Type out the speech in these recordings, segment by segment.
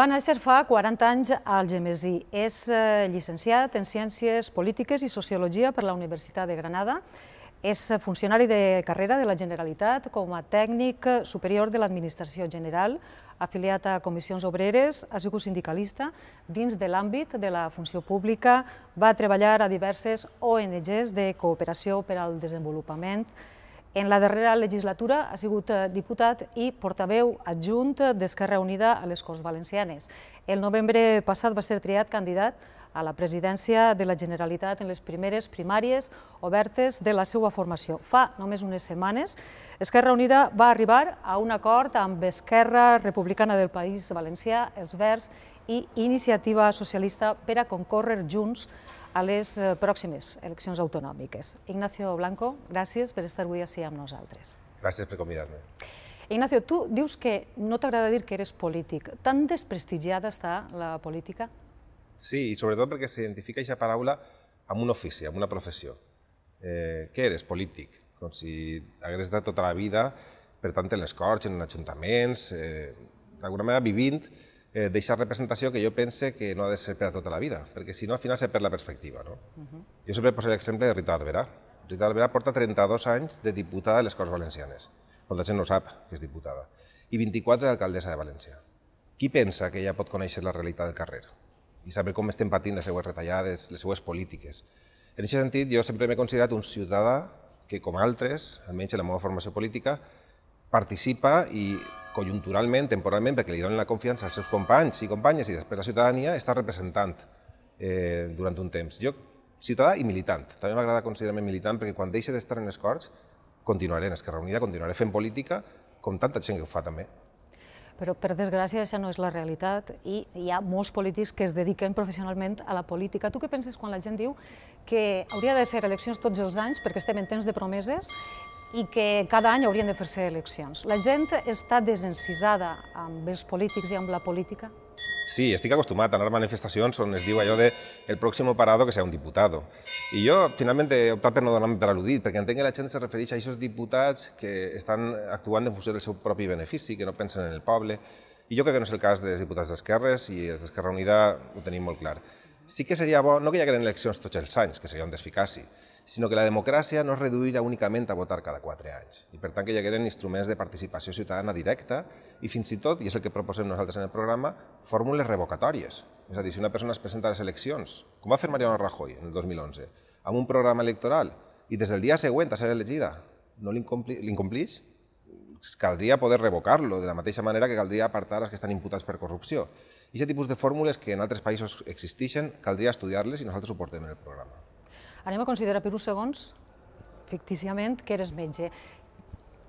Va néixer fa 40 anys a Algemesí. És eh, llicenciat en Ciències Polítiques i Sociologia per la Universitat de Granada. És eh, funcionari de carrera de la Generalitat com a tècnic eh, superior de l'Administració General, afiliat a comissions obreres, ha sigut sindicalista dins de l'àmbit de la funció pública, va treballar a diverses ONGs de cooperació per al desenvolupament, en la darrera legislatura ha sigut eh, diputat i portaveu adjunt d'Esquerra Unida a les Corts Valencianes. El novembre passat va ser triat candidat a la presidència de la Generalitat en les primeres primàries obertes de la seva formació. Fa només unes setmanes, Esquerra Unida va arribar a un acord amb Esquerra Republicana del País Valencià, els Verds i Iniciativa Socialista per a concórrer junts a les eh, pròximes eleccions autonòmiques. Ignacio Blanco, gràcies per estar avui així amb nosaltres. Gràcies per convidar-me. Ignacio, tu dius que no t'agrada dir que eres polític. Tan desprestigiada està la política? Sí, i sobretot perquè s'identifica aquesta paraula amb un ofici, amb una professió. Eh, què eres? Polític. Com si hagués de tota la vida, per tant, en les Corts, en els ajuntaments, eh, d'alguna manera vivint eh, deixar representació que jo pense que no ha de ser per a tota la vida, perquè si no al final se perd la perspectiva. No? Uh -huh. Jo sempre poso l'exemple de Rita Alberà. Rita Alberà porta 32 anys de diputada a les Corts Valencianes. Molta gent no sap que és diputada. I 24 d'alcaldessa de València. Qui pensa que ella pot conèixer la realitat del carrer i saber com estem patint les seues retallades, les seues polítiques? En aquest sentit, jo sempre m'he considerat un ciutadà que, com altres, almenys en la meva formació política, participa i conjunturalment, temporalment, perquè li donen la confiança als seus companys i companyes i després la ciutadania està representant eh, durant un temps. Jo, ciutadà i militant, també m'agrada considerar-me militant perquè quan deixi d'estar en Escorts, Corts continuaré en Esquerra Unida, continuaré fent política com tanta gent que ho fa també. Però, per desgràcia, això no és la realitat i hi ha molts polítics que es dediquen professionalment a la política. Tu què penses quan la gent diu que hauria de ser eleccions tots els anys perquè estem en temps de promeses i que cada any haurien de fer-se eleccions. La gent està desencisada amb els polítics i amb la política? Sí, estic acostumat a anar a manifestacions on es diu allò de el pròxim parado que sea un diputado. I jo, finalment, he optat per no donar-me per al·ludit, perquè entenc que la gent se refereix a aquests diputats que estan actuant en funció del seu propi benefici, que no pensen en el poble. I jo crec que no és el cas dels diputats d'Esquerres i els d'Esquerra Unida ho tenim molt clar sí que seria bo no que hi hagués eleccions tots els anys, que seria un desficaci, sinó que la democràcia no es reduirà únicament a votar cada quatre anys. I per tant que hi hagués instruments de participació ciutadana directa i fins i tot, i és el que proposem nosaltres en el programa, fórmules revocatòries. És a dir, si una persona es presenta a les eleccions, com va fer Mariano Rajoy en el 2011, amb un programa electoral i des del dia següent a ser elegida no l'incomplix, caldria poder revocar-lo, de la mateixa manera que caldria apartar els que estan imputats per corrupció. I aquest tipus de fórmules que en altres països existeixen, caldria estudiar-les i nosaltres ho portem en el programa. Anem a considerar per uns segons, ficticiament, que eres metge.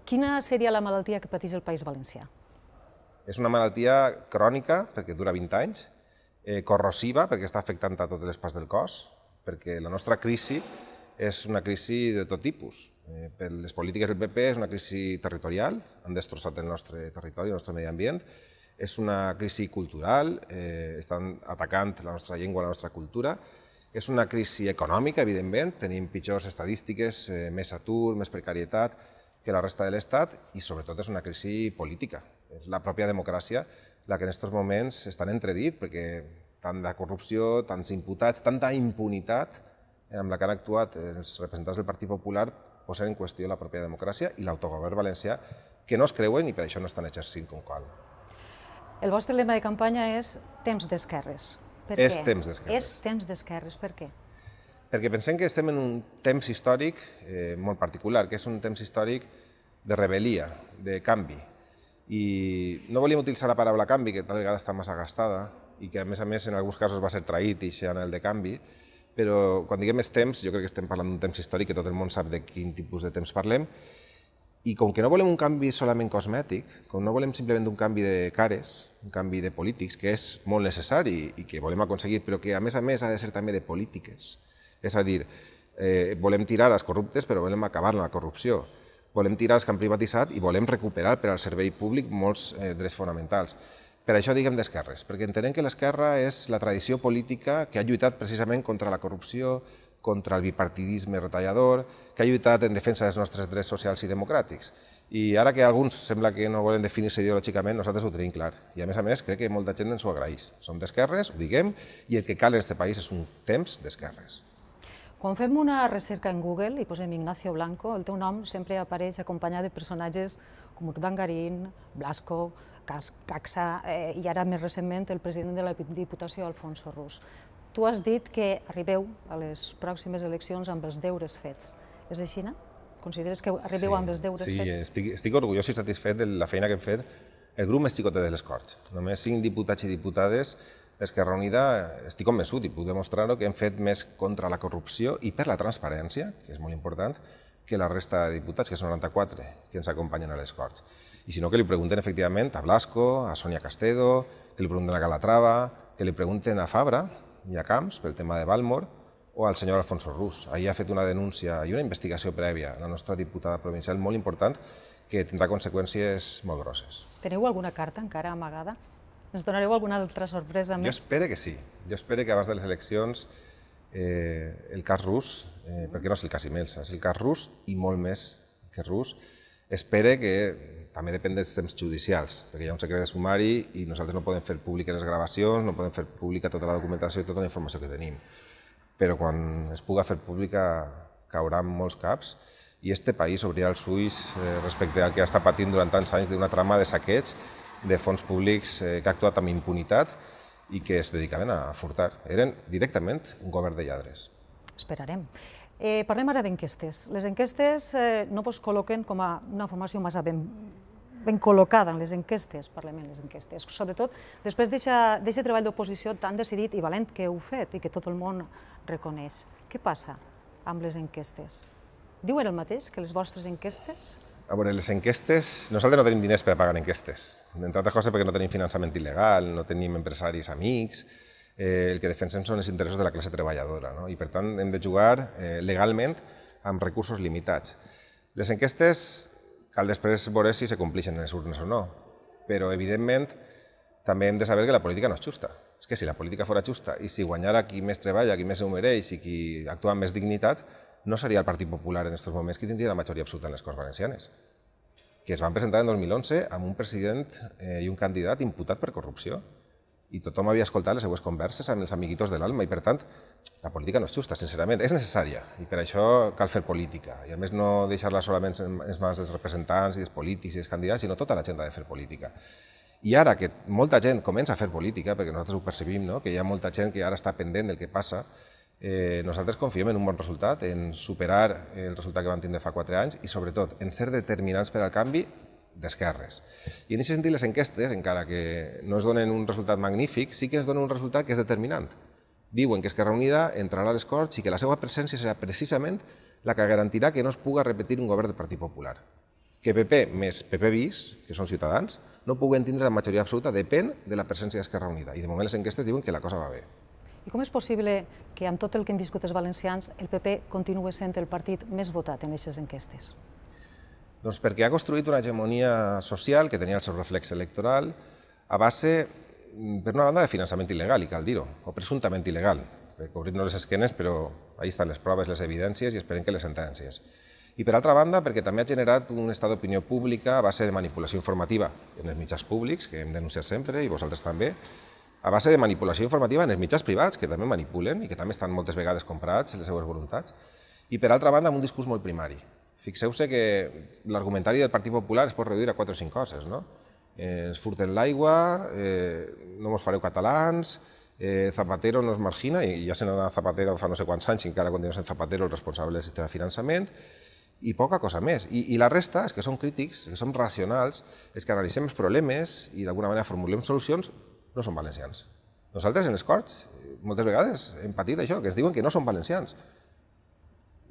Quina seria la malaltia que pateix el País Valencià? És una malaltia crònica, perquè dura 20 anys, eh, corrosiva, perquè està afectant a totes les parts del cos, perquè la nostra crisi és una crisi de tot tipus, Eh, per les polítiques del PP és una crisi territorial, han destrossat el nostre territori, el nostre medi ambient, és una crisi cultural, eh, estan atacant la nostra llengua, la nostra cultura, és una crisi econòmica, evidentment, tenim pitjors estadístiques, eh, més atur, més precarietat que la resta de l'Estat i sobretot és una crisi política. És la pròpia democràcia la que en aquests moments estan entredit perquè tant de corrupció, tants imputats, tanta impunitat eh, amb la que han actuat els representants del Partit Popular posant en qüestió la pròpia democràcia i l'autogovern valencià, que no es creuen i per això no estan exercint com cal. El vostre lema de campanya és temps d'esquerres. Per és què? temps d'esquerres. És temps d'esquerres, per què? Perquè pensem que estem en un temps històric eh, molt particular, que és un temps històric de rebel·lia, de canvi. I no volíem utilitzar la paraula canvi, que tal vegada està massa gastada, i que a més a més en alguns casos va ser traït i en el de canvi, però quan diguem més temps, jo crec que estem parlant d'un temps històric que tot el món sap de quin tipus de temps parlem, i com que no volem un canvi solament cosmètic, com no volem simplement un canvi de cares, un canvi de polítics, que és molt necessari i que volem aconseguir, però que a més a més ha de ser també de polítiques. És a dir, eh, volem tirar als corruptes però volem acabar amb la corrupció. Volem tirar els que han privatitzat i volem recuperar per al servei públic molts eh, drets fonamentals. Per això diguem d'esquerres, perquè entenem que l'esquerra és la tradició política que ha lluitat precisament contra la corrupció, contra el bipartidisme retallador, que ha lluitat en defensa dels nostres drets socials i democràtics. I ara que alguns sembla que no volen definir-se ideològicament, nosaltres ho tenim clar. I a més a més, crec que molta gent ens ho agraeix. Som d'esquerres, ho diguem, i el que cal en aquest país és un temps d'esquerres. Quan fem una recerca en Google i posem Ignacio Blanco, el teu nom sempre apareix acompanyat de personatges com Urdangarín, Blasco, CACSA eh, i ara més recentment el president de la Diputació, Alfonso Rus. Tu has dit que arribeu a les pròximes eleccions amb els deures fets. És així, no? Consideres que arribeu sí, amb els deures sí, fets? Sí, estic, estic orgullós i satisfet de la feina que hem fet. El grup més xicotet de les Corts. Només cinc diputats i diputades d'Esquerra Unida, eh, estic convençut i puc demostrar-ho, que hem fet més contra la corrupció i per la transparència, que és molt important, que la resta de diputats, que són 94, que ens acompanyen a les Corts. I sinó que li pregunten efectivament a Blasco, a Sonia Castedo, que li pregunten a Calatrava, que li pregunten a Fabra i a Camps pel tema de Balmor, o al senyor Alfonso Rus. Ahir ha fet una denúncia i una investigació prèvia la nostra diputada provincial molt important que tindrà conseqüències molt grosses. Teniu alguna carta encara amagada? Ens donareu alguna altra sorpresa més? Jo espero que sí. Jo espero que abans de les eleccions eh, el cas rus, eh, perquè no és el cas Imelsa, és el cas rus i molt més que rus, espere que també depèn dels temps judicials, perquè hi ha un secret de sumari i nosaltres no podem fer públiques les gravacions, no podem fer pública tota la documentació i tota la informació que tenim. Però quan es puga fer pública en molts caps i este país obrirà els ulls eh, respecte al que ha està patint durant tants anys d'una trama de saqueig de fons públics eh, que ha actuat amb impunitat i que es dedicaven a furtar. Eren directament un govern de lladres. Esperarem. Eh, parlem ara d'enquestes. Les enquestes eh, no vos col·loquen com a una formació massa ben, ben col·locada en les enquestes, parlem en les enquestes. Sobretot després d'aquest treball d'oposició tan decidit i valent que heu fet i que tot el món reconeix. Què passa amb les enquestes? Diuen el mateix que les vostres enquestes? A veure, les enquestes... Nosaltres no tenim diners per pagar enquestes. Entre altres coses perquè no tenim finançament il·legal, no tenim empresaris amics, eh, el que defensem són els interessos de la classe treballadora. No? I per tant hem de jugar eh, legalment amb recursos limitats. Les enquestes cal després veure si se compleixen les urnes o no, però evidentment també hem de saber que la política no és justa. És que si la política fora justa i si guanyara qui més treballa, qui més s'ho mereix i qui actua amb més dignitat, no seria el Partit Popular en aquests moments qui tindria la majoria absoluta en les Corts Valencianes, que es van presentar en 2011 amb un president eh, i un candidat imputat per corrupció i tothom havia escoltat les seues converses amb els amiguitos de l'alma i, per tant, la política no és justa, sincerament, és necessària i per això cal fer política i, a més, no deixar-la solament en mans dels representants i dels polítics i dels candidats, sinó tota la gent ha de fer política. I ara que molta gent comença a fer política, perquè nosaltres ho percebim, no? que hi ha molta gent que ara està pendent del que passa, eh, nosaltres confiem en un bon resultat, en superar el resultat que vam tindre fa quatre anys i, sobretot, en ser determinants per al canvi d'esquerres. I en aquest sentit les enquestes, encara que no es donen un resultat magnífic, sí que ens donen un resultat que és determinant. Diuen que Esquerra Unida entrarà a les Corts i que la seva presència serà precisament la que garantirà que no es puga repetir un govern del Partit Popular. Que PP més PP bis, que són ciutadans, no puguen tindre la majoria absoluta depèn de la presència d'Esquerra Unida. I de moment les enquestes diuen que la cosa va bé. I com és possible que amb tot el que hem viscut els valencians el PP continuï sent el partit més votat en aquestes enquestes? Doncs perquè ha construït una hegemonia social que tenia el seu reflex electoral a base, mm, per una banda, de finançament il·legal, i cal dir-ho, o presumptament illegal cobrim cobrir-nos les esquenes, però ahí estan les proves, les evidències i esperem que les sentències. I per altra banda, perquè també ha generat un estat d'opinió pública a base de manipulació informativa en els mitjans públics, que hem denunciat sempre, i vosaltres també, a base de manipulació informativa en els mitjans privats, que també manipulen i que també estan moltes vegades comprats les seues voluntats, i per altra banda amb un discurs molt primari, Fixeu-se que l'argumentari del Partit Popular es pot reduir a quatre o cinc coses, no? Eh, ens furten l'aigua, eh, no ens fareu catalans, eh, Zapatero no es margina, i ja se n'ha Zapatero fa no sé quants anys i encara continua sent Zapatero el responsable del sistema de finançament, i poca cosa més. I, I la resta, és que som crítics, que som racionals, és que analitzem els problemes i d'alguna manera formulem solucions, no som valencians. Nosaltres, en els Corts, moltes vegades hem patit això, que ens diuen que no som valencians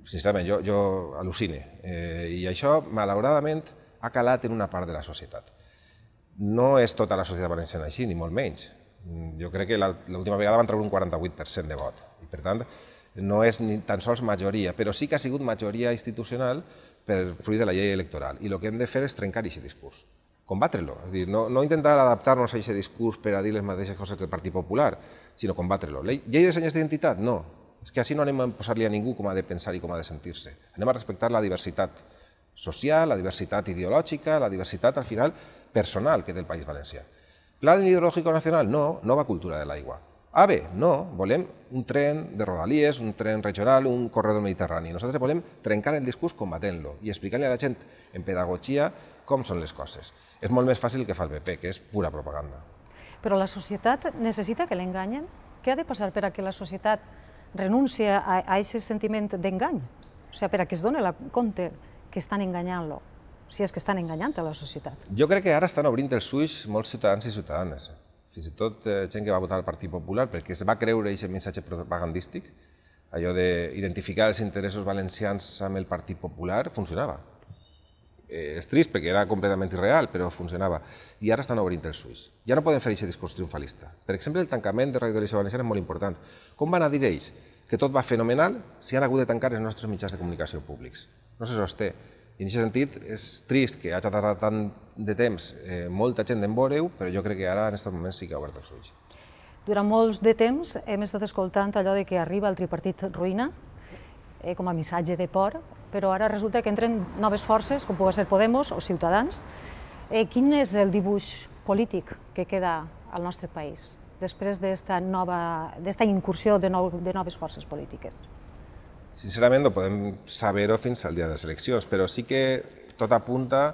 sincerament, jo, jo al·lucine. Eh, I això, malauradament, ha calat en una part de la societat. No és tota la societat valenciana així, ni molt menys. Jo crec que l'última vegada van treure un 48% de vot. I, per tant, no és ni tan sols majoria, però sí que ha sigut majoria institucional per fruit de la llei electoral. I el que hem de fer és trencar aquest discurs, combatre-lo. És dir, no, no intentar adaptar-nos a aquest discurs per a dir les mateixes coses que el Partit Popular, sinó combatre-lo. Llei de senyes d'identitat? No. És que així no anem a posar li a ningú com ha de pensar i com ha de sentir-se. Anem a respectar la diversitat social, la diversitat ideològica, la diversitat, al final, personal que té el País Valencià. Pla hidrològic nacional? No, nova cultura de l'aigua. AVE? No, volem un tren de rodalies, un tren regional, un corredor mediterrani. Nosaltres volem trencar el discurs combatent-lo i explicant-li a la gent en pedagogia com són les coses. És molt més fàcil que fa el PP, que és pura propaganda. Però la societat necessita que l'enganyen? Què ha de passar per a que la societat renuncia a aquest sentiment d'engany. O sigui, per a que es dona la compte que estan enganyant-lo, si és que estan enganyant a la societat. Jo crec que ara estan obrint els ulls molts ciutadans i ciutadanes. Fins i tot eh, gent que va votar al Partit Popular perquè es va creure aquest missatge propagandístic, allò d'identificar els interessos valencians amb el Partit Popular, funcionava. Eh, és trist perquè era completament irreal, però funcionava. I ara estan obrint els ulls. Ja no poden fer aquest discurs triomfalista. Per exemple, el tancament de Radio Televisió Valenciana és molt important. Com van a dir ells que tot va fenomenal si han hagut de tancar els nostres mitjans de comunicació públics? No se sosté. I en aquest sentit, és trist que hagi tardat tant de temps eh, molta gent en veure però jo crec que ara, en aquest moment, sí que ha obert els ulls. Durant molts de temps hem estat escoltant allò de que arriba el tripartit ruïna, eh, com a missatge de por, però ara resulta que entren noves forces, com pugui ser Podemos o Ciutadans. Eh, quin és el dibuix polític que queda al nostre país després d'esta nova, d'esta incursió de, nou, de noves forces polítiques? Sincerament no podem saber-ho fins al dia de les eleccions, però sí que tot apunta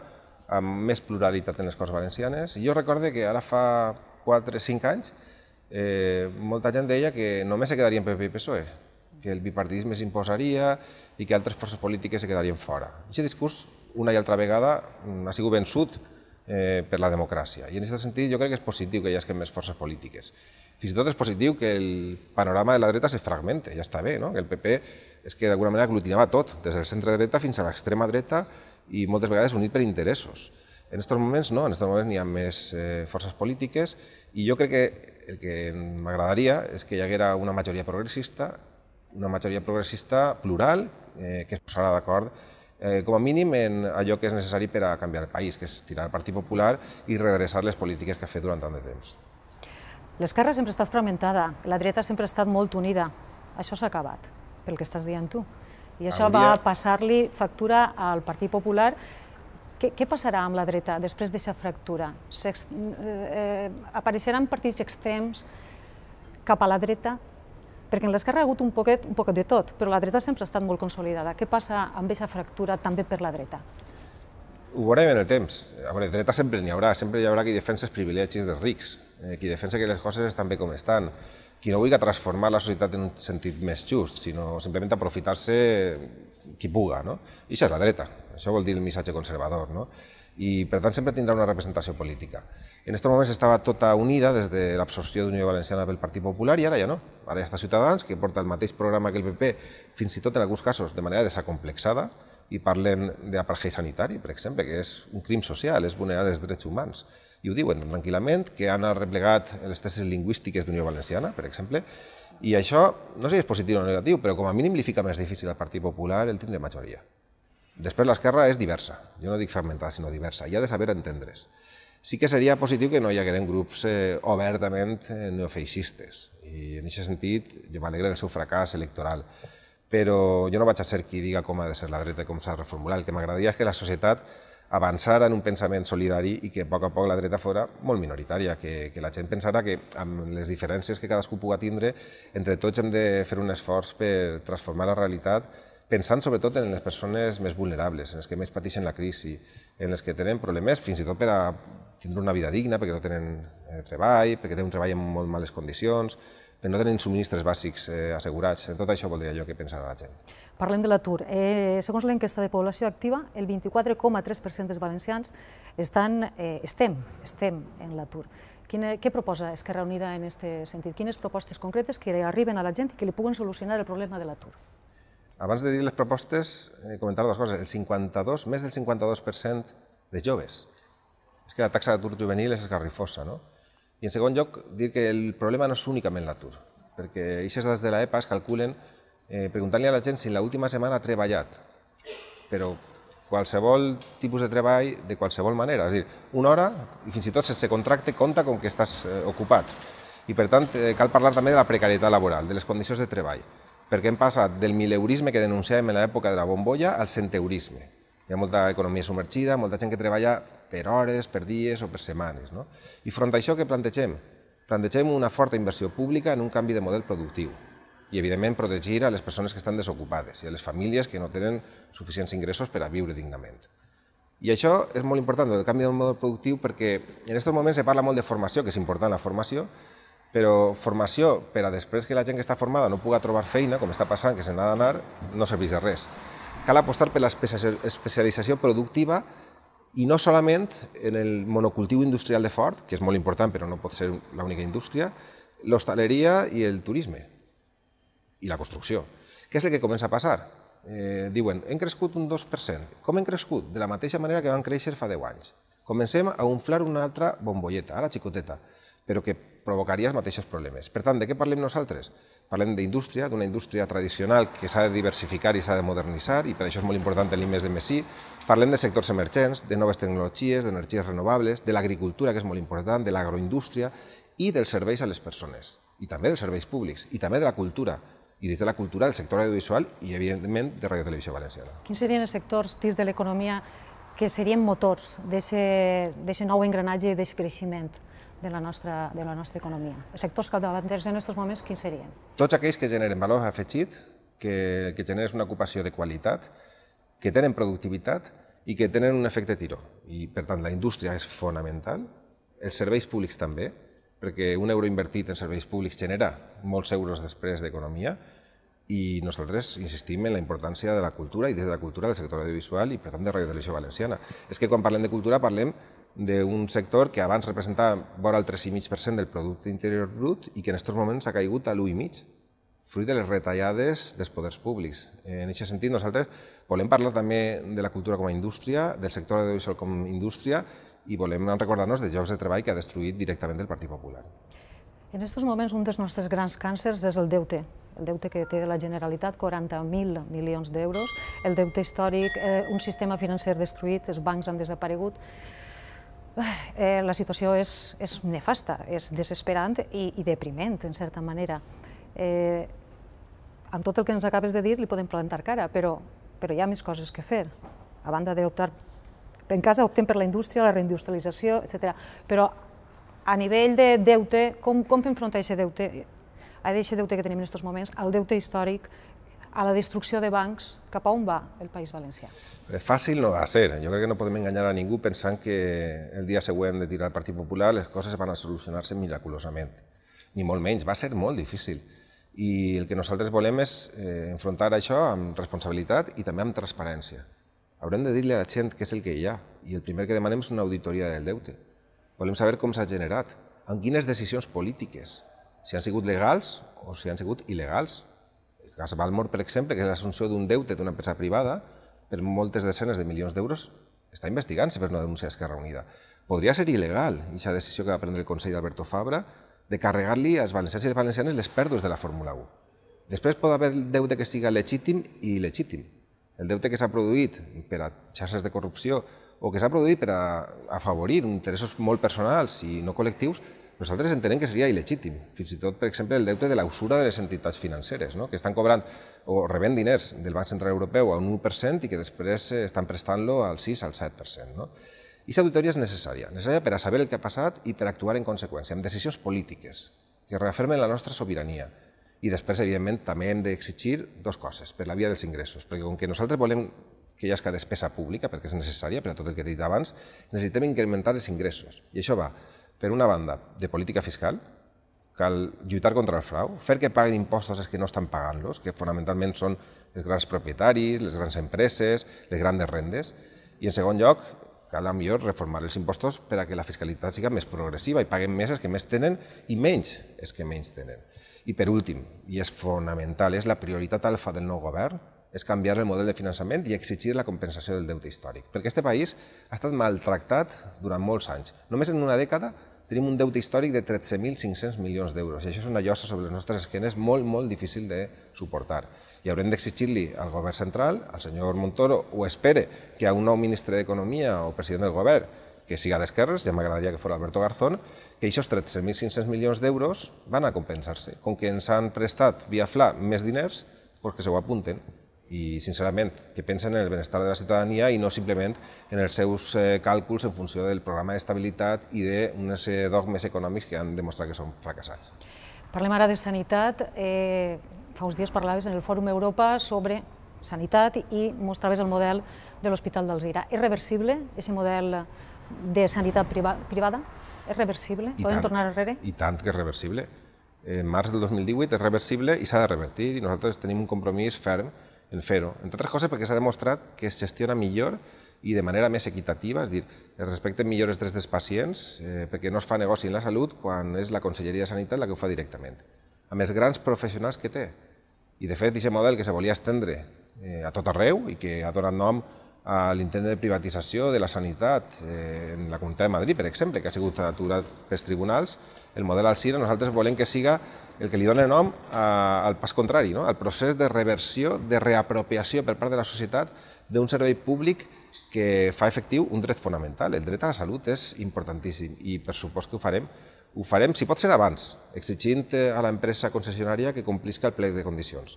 a més pluralitat en les Corts Valencianes. Jo recorde que ara fa 4-5 anys eh, molta gent deia que només se quedarien PP i PSOE, que el bipartidisme s'imposaria i que altres forces polítiques se quedarien fora. Aquest discurs, una i altra vegada, mm, ha sigut vençut eh, per la democràcia. I en aquest sentit jo crec que és positiu que hi hagi més forces polítiques. Fins i tot és positiu que el panorama de la dreta se fragmente, ja està bé, no? que el PP és que d'alguna manera aglutinava tot, des del centre dreta fins a l'extrema dreta i moltes vegades unit per interessos. En aquests moments no, en aquests moments n'hi ha més eh, forces polítiques i jo crec que el que m'agradaria és que hi haguera una majoria progressista una majoria progressista plural eh, que es posarà d'acord eh, com a mínim en allò que és necessari per a canviar el país, que és tirar el Partit Popular i redreçar les polítiques que ha fet durant tant de temps. L'esquerra sempre ha estat fragmentada, la dreta sempre ha estat molt unida. Això s'ha acabat, pel que estàs dient tu. I això Hauria... va passar-li factura al Partit Popular què, què passarà amb la dreta després d'aquesta fractura? Eh, eh, apareixeran partits extrems cap a la dreta perquè en l'esquerra ha hagut un poquet, un poquet de tot, però la dreta sempre ha estat molt consolidada. Què passa amb aquesta fractura també per la dreta? Ho veurem en el temps. A veure, dreta sempre n'hi haurà, sempre hi haurà qui defensa els privilegis dels rics, eh, qui defensa que les coses estan bé com estan, qui no vulgui transformar la societat en un sentit més just, sinó simplement aprofitar-se qui puga. No? I això és la dreta, això vol dir el missatge conservador. No? i per tant sempre tindrà una representació política. En aquest moment estava tota unida des de l'absorció d'Unió Valenciana pel Partit Popular i ara ja no. Ara ja està Ciutadans, que porta el mateix programa que el PP, fins i tot en alguns casos de manera desacomplexada, i parlem d'apartheid sanitari, per exemple, que és un crim social, és vulnerar els drets humans. I ho diuen tranquil·lament, que han arreplegat les tesis lingüístiques d'Unió Valenciana, per exemple, i això, no sé si és positiu o negatiu, però com a mínim li fica més difícil al Partit Popular el tindre majoria. Després l'esquerra és diversa, jo no dic fragmentada, sinó diversa, i ha de saber entendre's. Sí que seria positiu que no hi hagueren grups eh, obertament eh, neofeixistes, i en aquest sentit jo m'alegre del seu fracàs electoral, però jo no vaig a ser qui diga com ha de ser la dreta i com s'ha de reformular. El que m'agradaria és que la societat avançara en un pensament solidari i que a poc a poc la dreta fora molt minoritària, que, que la gent pensara que amb les diferències que cadascú puga tindre, entre tots hem de fer un esforç per transformar la realitat pensant sobretot en les persones més vulnerables, en les que més pateixen la crisi, en les que tenen problemes fins i tot per a tindre una vida digna, perquè no tenen eh, treball, perquè tenen un treball en molt males condicions, perquè no tenen subministres bàsics eh, assegurats. En tot això voldria jo que pensara la gent. Parlem de l'atur. Eh, segons l'enquesta de població activa, el 24,3% dels valencians estan, eh, estem, estem en l'atur. què proposa Esquerra Unida en aquest sentit? Quines propostes concretes que arriben a la gent i que li puguen solucionar el problema de l'atur? Abans de dir les propostes, eh, comentar dues coses. El 52, més del 52% de joves. És que la taxa d'atur juvenil és esgarrifosa, no? I en segon lloc, dir que el problema no és únicament l'atur, perquè aquestes dades de l'EPA es calculen eh, preguntant-li a la gent si l'última setmana ha treballat, però qualsevol tipus de treball de qualsevol manera, és a dir, una hora i fins i tot sense contracte compta com que estàs eh, ocupat. I per tant eh, cal parlar també de la precarietat laboral, de les condicions de treball perquè hem passat del mileurisme que denunciàvem en l'època de la bombolla al centeurisme. Hi ha molta economia submergida, molta gent que treballa per hores, per dies o per setmanes. No? I front a això, què plantegem? Plantegem una forta inversió pública en un canvi de model productiu i, evidentment, protegir a les persones que estan desocupades i a les famílies que no tenen suficients ingressos per a viure dignament. I això és molt important, el canvi del model productiu, perquè en aquests moments se parla molt de formació, que és important la formació, però formació per a després que la gent que està formada no puga trobar feina, com està passant, que se n'ha d'anar, no serveix de res. Cal apostar per l'especialització productiva i no solament en el monocultiu industrial de Ford, que és molt important però no pot ser l'única indústria, l'hostaleria i el turisme i la construcció. Què és el que comença a passar? Eh, diuen, hem crescut un 2%. Com hem crescut? De la mateixa manera que van créixer fa 10 anys. Comencem a unflar una altra bombolleta, ara xicoteta, però que provocaria els mateixos problemes. Per tant, de què parlem nosaltres? Parlem d'indústria, d'una indústria tradicional que s'ha de diversificar i s'ha de modernitzar, i per això és molt important l'IMES de Messi. Parlem de sectors emergents, de noves tecnologies, d'energies renovables, de l'agricultura, que és molt important, de l'agroindústria, i dels serveis a les persones, i també dels serveis públics, i també de la cultura, i des de la cultura, del sector audiovisual i, evidentment, de Radio Televisió Valenciana. Quins serien els sectors dins de l'economia que serien motors d'aquest nou engranatge i d'aquest creixement? de la nostra, de la nostra economia. Els sectors capdavanters en aquests moments quins serien? Tots aquells que generen valor afegit, que, que generen una ocupació de qualitat, que tenen productivitat i que tenen un efecte tiró. I, per tant, la indústria és fonamental, els serveis públics també, perquè un euro invertit en serveis públics genera molts euros després d'economia, i nosaltres insistim en la importància de la cultura i des de la cultura del sector audiovisual i, per tant, de Radio Televisió Valenciana. És que quan parlem de cultura parlem d'un sector que abans representava vora el 3,5% del producte interior brut i que en aquests moments ha caigut a l'1,5%, fruit de les retallades dels poders públics. En aquest sentit, nosaltres volem parlar també de la cultura com a indústria, del sector audiovisual com a indústria i volem recordar-nos de llocs de treball que ha destruït directament el Partit Popular. En aquests moments, un dels nostres grans càncers és el deute, el deute que té la Generalitat, 40.000 milions d'euros, el deute històric, eh, un sistema financer destruït, els bancs han desaparegut. eh, la situació és, és nefasta, és desesperant i, i depriment, en certa manera. Eh, amb tot el que ens acabes de dir li podem plantar cara, però, però hi ha més coses que fer. A banda d'optar... En casa optem per la indústria, la reindustrialització, etc. Però a nivell de deute, com, com a aquest deute? A aquest deute que tenim en aquests moments, el deute històric, a la destrucció de bancs, cap a on va el País Valencià? Fàcil no va a ser. Jo crec que no podem enganyar a ningú pensant que el dia següent de tirar el Partit Popular les coses van a solucionar-se miraculosament. Ni molt menys, va ser molt difícil. I el que nosaltres volem és eh, enfrontar això amb responsabilitat i també amb transparència. Haurem de dir-li a la gent què és el que hi ha. I el primer que demanem és una auditoria del deute. Volem saber com s'ha generat, amb quines decisions polítiques, si han sigut legals o si han sigut il·legals cas Balmor, per exemple, que és l'assumpció d'un deute d'una empresa privada per moltes desenes de milions d'euros, està investigant-se per no denunciar Esquerra Unida. Podria ser il·legal, aquesta decisió que va prendre el Consell d'Alberto Fabra, de carregar-li als valencians i les valencianes les pèrdues de la Fórmula 1. Després pot haver el deute que siga legítim i il·legítim. El deute que s'ha produït per a xarxes de corrupció o que s'ha produït per a afavorir interessos molt personals i no col·lectius, nosaltres entenem que seria il·legítim. Fins i tot, per exemple, el deute de la usura de les entitats financeres, no? que estan cobrant o rebent diners del Banc Central Europeu a un 1% i que després eh, estan prestant-lo al 6, al 7%. No? I aquesta auditoria és necessària, necessària per a saber el que ha passat i per actuar en conseqüència, amb decisions polítiques que reafirmen la nostra sobirania. I després, evidentment, també hem d'exigir dues coses, per la via dels ingressos, perquè com que nosaltres volem que hi hagi despesa pública, perquè és necessària per a tot el que he dit abans, necessitem incrementar els ingressos. I això va per una banda, de política fiscal, cal lluitar contra el frau, fer que paguin impostos els que no estan pagant-los, que fonamentalment són els grans propietaris, les grans empreses, les grans rendes, i en segon lloc, cal a millor reformar els impostos per a que la fiscalitat sigui més progressiva i paguen més els que més tenen i menys els que menys tenen. I per últim, i és fonamental, és la prioritat alfa del nou govern, és canviar el model de finançament i exigir la compensació del deute històric. Perquè aquest país ha estat maltractat durant molts anys. Només en una dècada tenim un deute històric de 13.500 milions d'euros i això és una llosa sobre les nostres esquenes molt, molt difícil de suportar. I haurem d'exigir-li al govern central, al senyor Montoro, o espere que a un nou ministre d'Economia o president del govern que siga d'esquerres, ja m'agradaria que fos Alberto Garzón, que aquests 13.500 milions d'euros van a compensar-se. Com que ens han prestat via FLA més diners, perquè doncs se ho apunten i sincerament, que pensen en el benestar de la ciutadania i no simplement en els seus eh, càlculs en funció del programa d'estabilitat i d'unes eh, dogmes econòmics que han demostrat que són fracassats. Parlem ara de sanitat. Eh, fa uns dies parlaves en el Fòrum Europa sobre sanitat i mostraves el model de l'Hospital d'Alzira. És reversible, aquest model de sanitat privada? És reversible? I Podem tant, tornar enrere? I tant que és reversible. En març del 2018 és reversible i s'ha de revertir i nosaltres tenim un compromís ferm en fer-ho. Entre altres coses perquè s'ha demostrat que es gestiona millor i de manera més equitativa, és a dir, es respecten millor els drets dels pacients eh, perquè no es fa negoci en la salut quan és la Conselleria de Sanitat la que ho fa directament. A més, grans professionals que té. I, de fet, aquest model que se volia estendre eh, a tot arreu i que ha donat nom a l'intent de privatització de la sanitat eh, en la Comunitat de Madrid, per exemple, que ha sigut aturat pels tribunals, el model Alcira, nosaltres volem que siga el que li dona nom a, eh, al pas contrari, no? al procés de reversió, de reapropiació per part de la societat d'un servei públic que fa efectiu un dret fonamental. El dret a la salut és importantíssim i per supost que ho farem ho farem, si pot ser abans, exigint eh, a l'empresa concessionària que complisca el plec de condicions.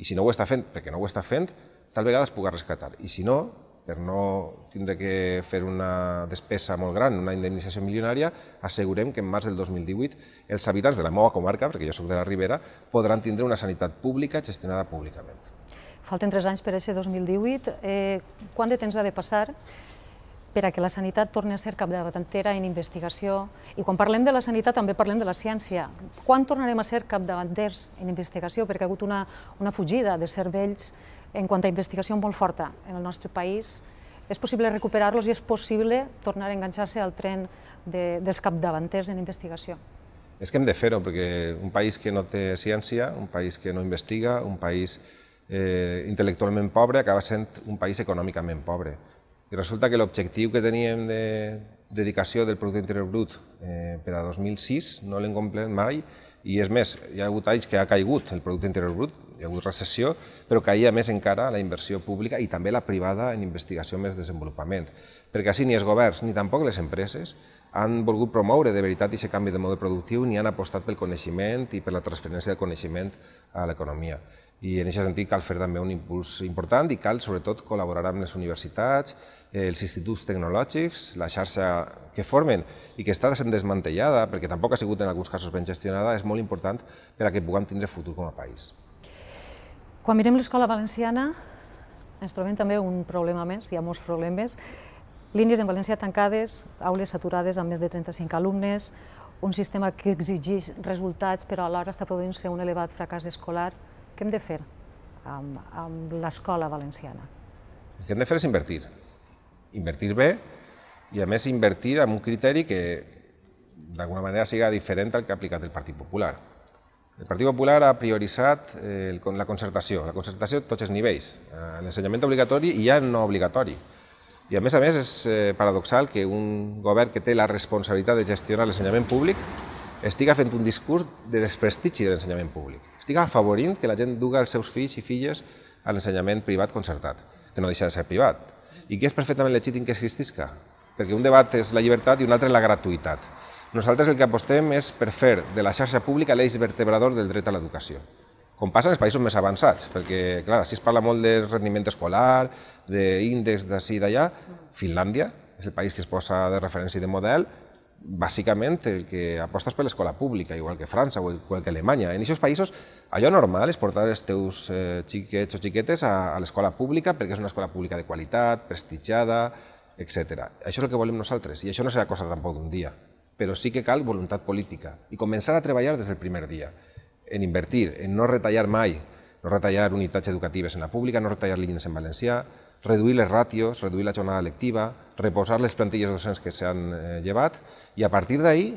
I si no ho està fent, perquè no ho està fent, tal vegada es puga rescatar. I si no, per no tindre que fer una despesa molt gran, una indemnització milionària, assegurem que en març del 2018 els habitants de la meva comarca, perquè jo sóc de la Ribera, podran tindre una sanitat pública gestionada públicament. Falten tres anys per a ser 2018. Eh, quant de temps ha de passar per a que la sanitat torni a ser cap capdavantera en investigació. I quan parlem de la sanitat també parlem de la ciència. Quan tornarem a ser cap davanters en investigació? Perquè ha hagut una, una fugida de cervells en quant a investigació molt forta en el nostre país. És possible recuperar-los i és possible tornar a enganxar-se al tren de, dels capdavanters en investigació. És que hem de fer-ho, perquè un país que no té ciència, un país que no investiga, un país eh, intel·lectualment pobre acaba sent un país econòmicament pobre. I resulta que l'objectiu que teníem de dedicació del producte interior brut eh, per a 2006 no l'hem complert mai i és més, hi ha hagut anys que ha caigut el producte interior brut, hi ha hagut recessió, però caia més encara la inversió pública i també la privada en investigació més desenvolupament. Perquè així ni els governs ni tampoc les empreses han volgut promoure de veritat aquest canvi de model productiu ni han apostat pel coneixement i per la transferència de coneixement a l'economia. I en aquest sentit cal fer també un impuls important i cal, sobretot, col·laborar amb les universitats, els instituts tecnològics, la xarxa que formen i que està sent desmantellada, perquè tampoc ha sigut en alguns casos ben gestionada, és molt important per a que puguem tindre futur com a país. Quan mirem l'escola valenciana, ens trobem també un problema més, hi ha molts problemes, línies en València tancades, aules saturades amb més de 35 alumnes, un sistema que exigeix resultats però alhora està produint-se un elevat fracàs escolar. Què hem de fer amb, amb l'escola valenciana? El que hem de fer és invertir invertir bé i, a més, invertir amb un criteri que, d'alguna manera, siga diferent al que ha aplicat el Partit Popular. El Partit Popular ha prioritzat eh, la concertació, la concertació a tots els nivells, eh, l'ensenyament obligatori i ja no obligatori. I a més a més és eh, paradoxal que un govern que té la responsabilitat de gestionar l'ensenyament públic estiga fent un discurs de desprestigi de l'ensenyament públic. Estiga afavorint que la gent duga els seus fills i filles a l'ensenyament privat concertat, que no deixa de ser privat i que és perfectament legítim que existisca, perquè un debat és la llibertat i un altre la gratuïtat. Nosaltres el que apostem és per fer de la xarxa pública l'eix vertebrador del dret a l'educació, com passa en els països més avançats, perquè, clar, si es parla molt de rendiment escolar, d'índex d'ací i d'allà, Finlàndia és el país que es posa de referència i de model, bàsicament el que apostes per l'escola pública, igual que França o igual que Alemanya. En aquests països allò normal és portar els teus eh, xiquets o xiquetes a, a l'escola pública perquè és una escola pública de qualitat, prestigiada, etc. Això és el que volem nosaltres i això no serà cosa tampoc d'un dia, però sí que cal voluntat política i començar a treballar des del primer dia, en invertir, en no retallar mai, no retallar unitats educatives en la pública, no retallar línies en valencià, reduir les ràtios, reduir la jornada lectiva, reposar les plantilles docents que s'han eh, llevat i a partir d'ahir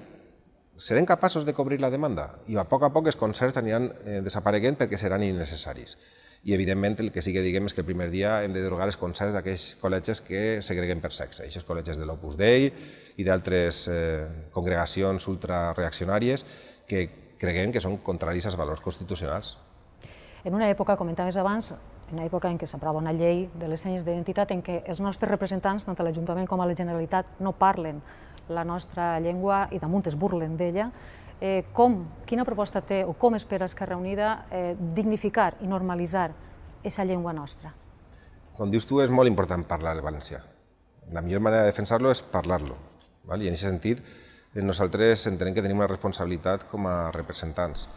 serem capaços de cobrir la demanda i a poc a poc els concerts aniran eh, desapareguent perquè seran innecessaris. I evidentment el que sí que diguem és que el primer dia hem de derogar els concerts d'aquells col·legis que segreguen per sexe, aquests col·legis de l'Opus Dei i d'altres eh, congregacions ultrareaccionàries que creguem que són contraris als valors constitucionals. En una època, comentaves abans, en l'època en què s'aprova una llei de les senyes d'identitat en què els nostres representants, tant a l'Ajuntament com a la Generalitat, no parlen la nostra llengua i damunt es burlen d'ella, eh, com, quina proposta té o com espera Esquerra Unida eh, dignificar i normalitzar aquesta llengua nostra? Com dius tu, és molt important parlar el valencià. La millor manera de defensar-lo és parlar-lo. I en aquest sentit, nosaltres entenem que tenim una responsabilitat com a representants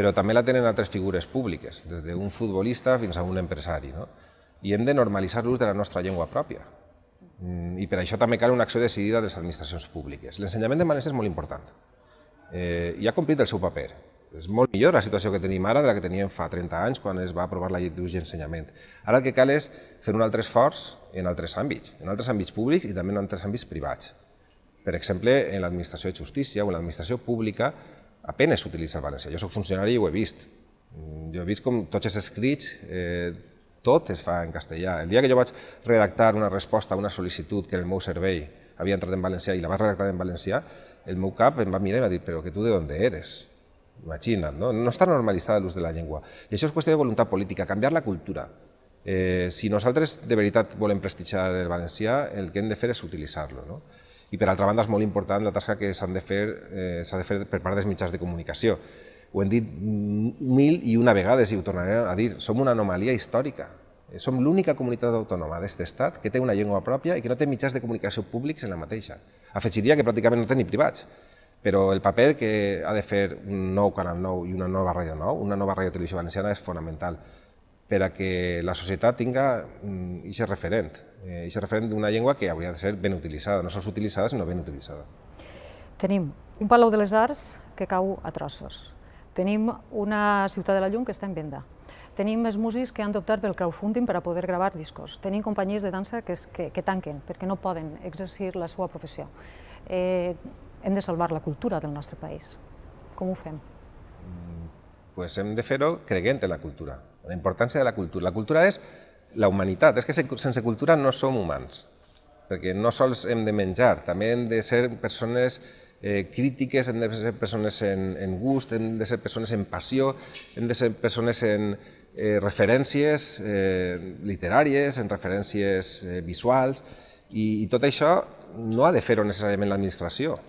però també la tenen altres figures públiques, des d'un futbolista fins a un empresari. No? I hem de normalitzar l'ús de la nostra llengua pròpia. Mm, I per això també cal una acció decidida de les administracions públiques. L'ensenyament de manès és molt important. Eh, I ha complit el seu paper. És molt millor la situació que tenim ara de la que teníem fa 30 anys quan es va aprovar la llei d'ús i ensenyament. Ara el que cal és fer un altre esforç en altres àmbits, en altres àmbits públics i també en altres àmbits privats. Per exemple, en l'administració de justícia o en l'administració pública apenes s'utilitza el valencià. Jo sóc funcionari i ho he vist. Mm, jo he vist com tots els escrits, eh, tot es fa en castellà. El dia que jo vaig redactar una resposta a una sol·licitud que el meu servei havia entrat en valencià i la vaig redactar en valencià, el meu cap em va mirar i va dir, però que tu de on eres? Imagina't, no? No està normalitzada l'ús de la llengua. I això és qüestió de voluntat política, canviar la cultura. Eh, si nosaltres de veritat volem prestigiar el valencià, el que hem de fer és utilitzar-lo. No? I per altra banda és molt important la tasca que s'ha de, fer, eh, de fer per part dels mitjans de comunicació. Ho hem dit mil i una vegades i ho tornaré a dir, som una anomalia històrica. Eh, som l'única comunitat autònoma d'aquest estat que té una llengua pròpia i que no té mitjans de comunicació públics en la mateixa. Afegiria que pràcticament no té ni privats però el paper que ha de fer un nou Canal nou i una nova Ràdio nou, una nova Ràdio Televisió Valenciana és fonamental per a que la societat tinga aquest mm, referent, aquest eh, referent d'una llengua que hauria de ser ben utilitzada, no sols utilitzada, sinó ben utilitzada. Tenim un Palau de les Arts que cau a trossos. Tenim una Ciutat de la Llum que està en venda. Tenim els músics que han d'optar pel crowdfunding per a poder gravar discos. Tenim companyies de dansa que, es, que, que tanquen perquè no poden exercir la seva professió. Eh, hem de salvar la cultura del nostre país. Com ho fem? Pues hem de fer-ho creient en la cultura. La importància de la cultura. La cultura és la humanitat. És que sense cultura no som humans, perquè no sols hem de menjar, també hem de ser persones eh, crítiques, hem de ser persones en, en gust, hem de ser persones en passió, hem de ser persones en eh, referències eh, literàries, en referències eh, visuals, i, i tot això no ha de fer-ho necessàriament l'administració.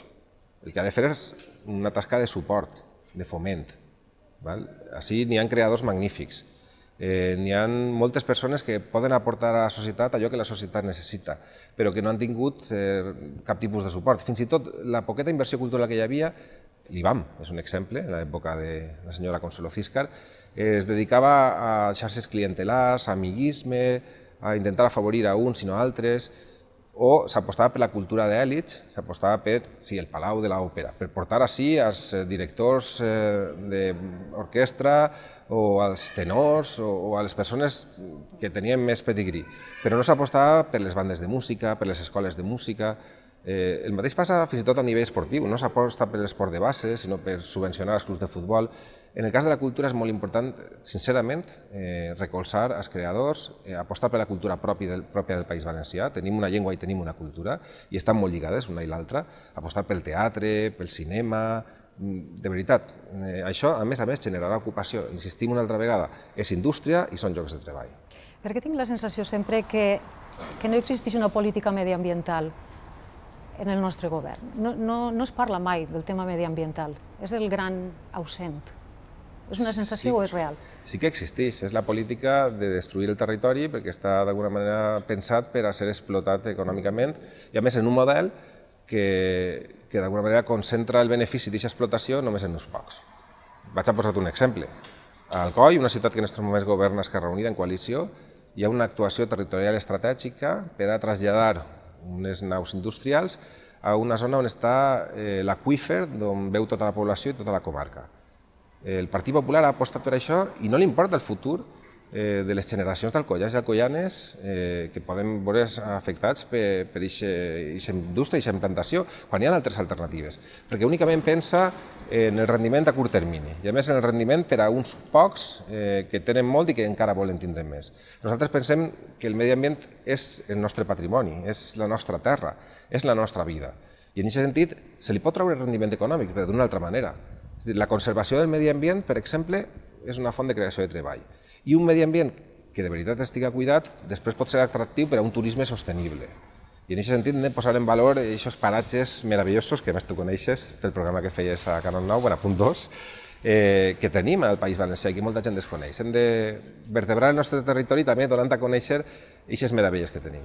El que ha de fer és una tasca de suport, de foment. Val? Així n'hi ha creadors magnífics. Eh, N'hi ha moltes persones que poden aportar a la societat allò que la societat necessita, però que no han tingut eh, cap tipus de suport. Fins i tot la poqueta inversió cultural que hi havia, l'IBAM és un exemple, en l'època de la senyora Consuelo Ciscar, eh, es dedicava a xarxes clientelars, a amiguisme, a intentar afavorir a uns i no a altres, o s'apostava per la cultura d'èlits, s'apostava per sí, el Palau de l'Òpera, per portar així els eh, directors eh, d'orquestra, o als tenors o, o a les persones que tenien més pedigrí. Però no s'apostava per les bandes de música, per les escoles de música. Eh, el mateix passa fins i tot a nivell esportiu, no s'aposta per l'esport de base, sinó per subvencionar els clubs de futbol. En el cas de la cultura és molt important, sincerament, eh, recolzar els creadors, eh, apostar per la cultura pròpia del, pròpia del País Valencià. Tenim una llengua i tenim una cultura, i estan molt lligades una i l'altra. Apostar pel teatre, pel cinema, de veritat, eh, això, a més a més, generarà ocupació. Insistim una altra vegada, és indústria i són llocs de treball. Perquè tinc la sensació sempre que, que no existeix una política mediambiental en el nostre govern. No, no, no es parla mai del tema mediambiental. És el gran ausent. És una sensació sí, o és real? Sí que existeix. És la política de destruir el territori perquè està d'alguna manera pensat per a ser explotat econòmicament i a més en un model que, que d'alguna manera concentra el benefici d'aquesta explotació només en uns pocs. Vaig a posar un exemple. A Alcoi, una ciutat que en aquests moments governa Esquerra Unida en coalició, hi ha una actuació territorial estratègica per a traslladar unes naus industrials a una zona on està eh, l'aquífer d'on veu tota la població i tota la comarca. El Partit Popular ha apostat per això i no li importa el futur eh, de les generacions d'alcoyans i alcoyanes eh, que poden veure afectats per, per aquesta indústria, aquesta implantació, quan hi ha altres alternatives. Perquè únicament pensa en el rendiment a curt termini, i a més en el rendiment per a uns pocs eh, que tenen molt i que encara volen tindre més. Nosaltres pensem que el medi ambient és el nostre patrimoni, és la nostra terra, és la nostra vida. I en aquest sentit se li pot treure rendiment econòmic, però d'una altra manera. És dir, la conservació del medi ambient, per exemple, és una font de creació de treball i un medi ambient que de veritat estigui cuidat, després pot ser atractiu per a un turisme sostenible. I en aquest sentit hem de posar en valor aquests paratges meravellosos, que més tu coneixes pel programa que feies a Canal 9, bueno, a punt 2, eh, que tenim al País Valencià i que molta gent desconeix. Hem de vertebrar el nostre territori també donant a conèixer aquestes meravelles que tenim.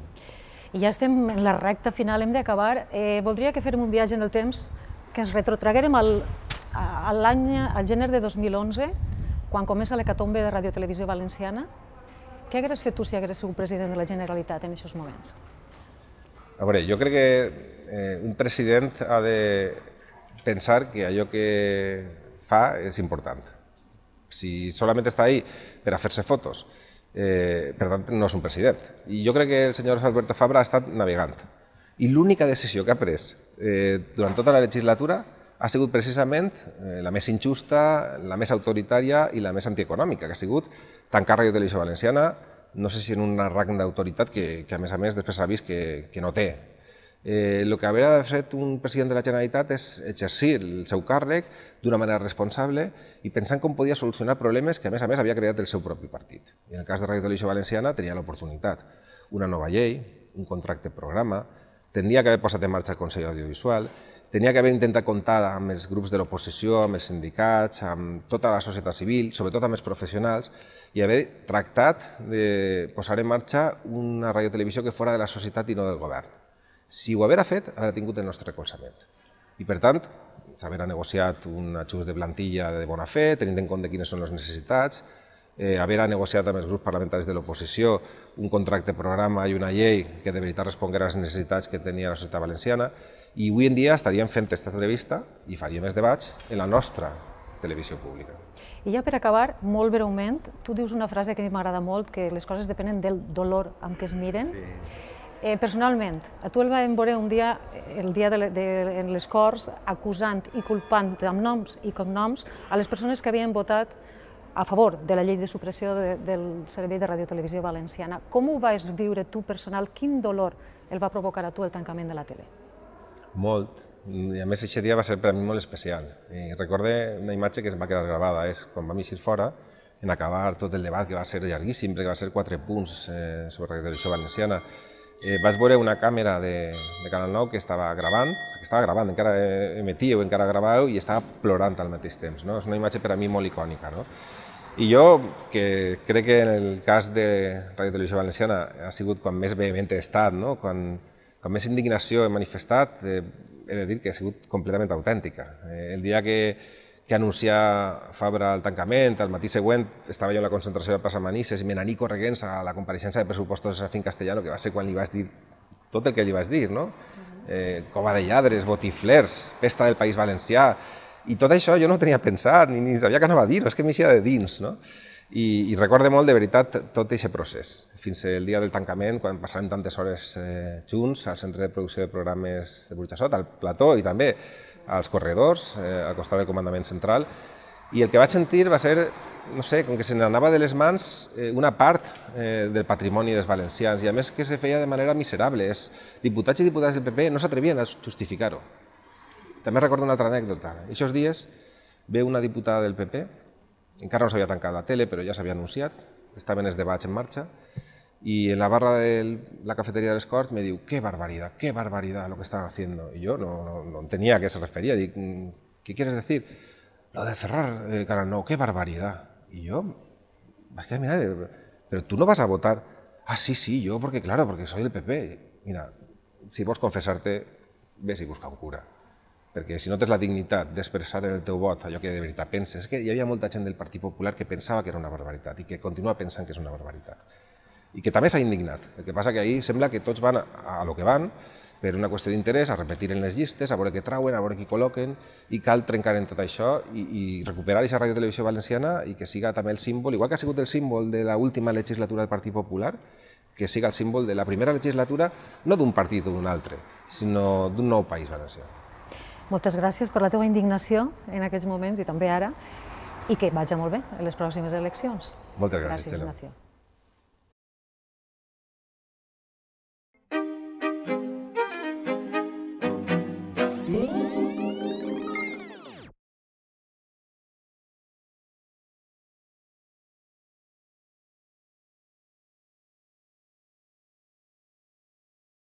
I ja estem en la recta final, hem d'acabar. Eh, voldria que fèrem un viatge en el temps, que ens retrotraguérem al, a l'any, al gener de 2011, quan comença l'hecatombe de Radio Televisió Valenciana, què hagués fet tu si hagués sigut president de la Generalitat en aquests moments? A veure, jo crec que eh, un president ha de pensar que allò que fa és important. Si solament està ahí per a fer-se fotos, eh, per tant, no és un president. I jo crec que el senyor Alberto Fabra ha estat navegant. I l'única decisió que ha pres eh, durant tota la legislatura ha sigut precisament eh, la més injusta, la més autoritària i la més antieconòmica, que ha sigut tancar Ràdio Televisió Valenciana, no sé si en un rang d'autoritat que, que, a més a més, després s'ha vist que, que no té. Eh, el que haurà de fer un president de la Generalitat és exercir el seu càrrec d'una manera responsable i pensant com podia solucionar problemes que, a més a més, havia creat el seu propi partit. I en el cas de Ràdio Televisió Valenciana tenia l'oportunitat. Una nova llei, un contracte programa, tendria que haver posat en marxa el Consell Audiovisual, tenia que haver intentat comptar amb els grups de l'oposició, amb els sindicats, amb tota la societat civil, sobretot amb els professionals, i haver tractat de posar en marxa una radiotelevisió que fora de la societat i no del govern. Si ho haguera fet, haurà tingut el nostre recolzament. I per tant, s'haver negociat un ajust de plantilla de bona fe, tenint en compte quines són les necessitats, eh, haver negociat amb els grups parlamentaris de l'oposició un contracte programa i una llei que de veritat responguera a les necessitats que tenia la societat valenciana i avui en dia estaríem fent aquesta entrevista i faríem els debats en la nostra televisió pública. I ja per acabar, molt breument, tu dius una frase que a mi m'agrada molt, que les coses depenen del dolor amb què es miren. Sí. Eh, personalment, a tu el vam veure un dia, el dia de, de, en les Corts, acusant i culpant amb noms i cognoms a les persones que havien votat a favor de la llei de supressió de, del Servei de Radiotelevisió Valenciana. Com ho vas viure tu personal? Quin dolor el va provocar a tu el tancament de la tele? Molt. I a més, aquest dia va ser per a mi molt especial. I recorde una imatge que es va quedar gravada, és quan vam eixir fora, en acabar tot el debat, que va ser llarguíssim, perquè va ser quatre punts eh, sobre la televisió valenciana, eh, vaig veure una càmera de, de Canal 9 que estava gravant, que estava gravant, encara eh, emetíeu, encara gravàveu, i estava plorant al mateix temps. No? És una imatge per a mi molt icònica. No? I jo, que crec que en el cas de Radio Televisió Valenciana ha sigut quan més vehement he estat, no? quan, quan més indignació he manifestat, eh, he de dir que ha sigut completament autèntica. Eh, el dia que, que anuncia Fabra el tancament, el matí següent estava jo en la concentració de Plaça Manises i me n'aní correguents a la compareixença de pressupostos de Serafín Castellano, que va ser quan li vaig dir tot el que li vaig dir, no? Eh, cova de lladres, botiflers, pesta del País Valencià, i tot això jo no ho tenia pensat, ni, ni sabia que anava a dir, és que m'hi de dins, no? I, I recorde molt, de veritat, tot aquest procés, fins el dia del tancament, quan passàvem tantes hores eh, junts al Centre de Producció de Programes de Burjassot, al plató i també als corredors, eh, al costat del comandament central, i el que vaig sentir va ser, no sé, com que se n'anava de les mans eh, una part eh, del patrimoni dels valencians, i a més que se feia de manera miserable. Els diputats i diputats del PP no s'atrevien a justificar-ho. También recuerdo una otra anécdota. Esos días, ve una diputada del PP, encara no había tancado la tele, pero ya se había anunciado, estaba en este debate en marcha, y en la barra de la cafetería del Scott me dijo, qué barbaridad, qué barbaridad lo que están haciendo. Y yo no, tenía a qué se refería. y mm, ¿Qué quieres decir? Lo de cerrar el eh, no, qué barbaridad. Y yo, vas que mirar, eh, pero tú no vas a votar. Ah, sí, sí, yo, porque claro, porque soy del PP. Mira, si vos confesarte, ves y busca un cura. perquè si no tens la dignitat d'expressar en el teu vot allò que de veritat penses, és que hi havia molta gent del Partit Popular que pensava que era una barbaritat i que continua pensant que és una barbaritat. I que també s'ha indignat. El que passa que ahir sembla que tots van a, a lo que van, per una qüestió d'interès, a repetir en les llistes, a veure què trauen, a veure qui col·loquen, i cal trencar en tot això i, i recuperar aquesta ràdio televisió valenciana i que siga també el símbol, igual que ha sigut el símbol de la última legislatura del Partit Popular, que siga el símbol de la primera legislatura, no d'un partit o d'un altre, sinó d'un nou país valencià. Moltes gràcies per la teva indignació en aquests moments i també ara, i que vagi molt bé en les pròximes eleccions. Moltes gràcies, gràcies Ignacio.